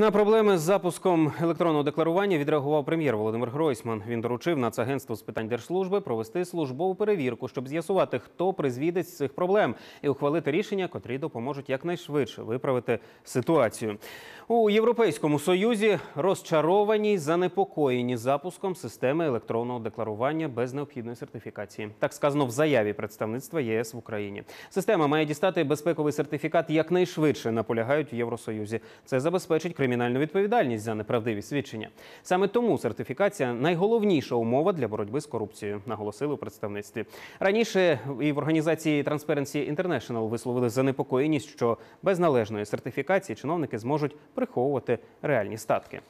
На проблеми з запуском електронного декларування відреагував прем'єр Володимир Гройсман. Він доручив Нацагентству з питань держслужби провести службову перевірку, щоб з'ясувати, хто призвідець з цих проблем, і ухвалити рішення, котрі допоможуть якнайшвидше виправити ситуацію. У Європейському Союзі розчаровані й занепокоєні запуском системи електронного декларування без необхідної сертифікації. Так сказано в заяві представництва ЄС в Україні. Система має дістати безпековий сертифікат якнайшвидше. Наполягають в Євросоюзі. Це забезпечить кримінальність кримінальну відповідальність за неправдиві свідчення. Саме тому сертифікація найголовніша умова для боротьби з корупцією, наголосили у представництві. Раніше і в організації Transparency International висловили занепокоєність, що без належної сертифікації чиновники зможуть приховувати реальні статки.